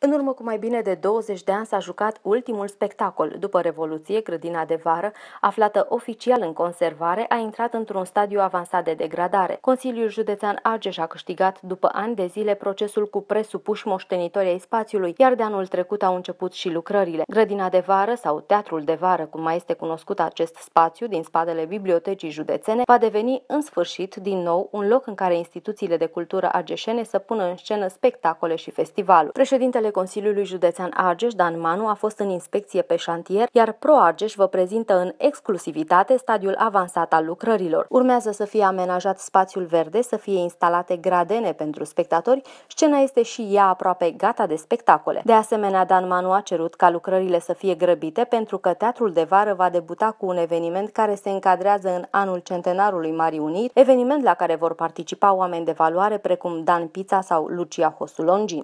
În urmă cu mai bine de 20 de ani s-a jucat ultimul spectacol. După Revoluție, grădina de vară, aflată oficial în conservare, a intrat într-un stadiu avansat de degradare. Consiliul Județean Argeș a câștigat după ani de zile procesul cu presupuși moștenitorii ai spațiului, iar de anul trecut au început și lucrările. Grădina de vară sau Teatrul de vară, cum mai este cunoscut acest spațiu din spatele Bibliotecii Județene, va deveni în sfârșit din nou un loc în care instituțiile de cultură argeșene să pună în scenă spectacole și festivaluri. Președintele președintele Consiliului Județean Argeș, Dan Manu, a fost în inspecție pe șantier, iar Pro Argeș vă prezintă în exclusivitate stadiul avansat al lucrărilor. Urmează să fie amenajat spațiul verde, să fie instalate gradene pentru spectatori, scena este și ea aproape gata de spectacole. De asemenea, Dan Manu a cerut ca lucrările să fie grăbite pentru că teatrul de vară va debuta cu un eveniment care se încadrează în anul centenarului Marii Uniri, eveniment la care vor participa oameni de valoare precum Dan Pizza sau Lucia Hosulongi.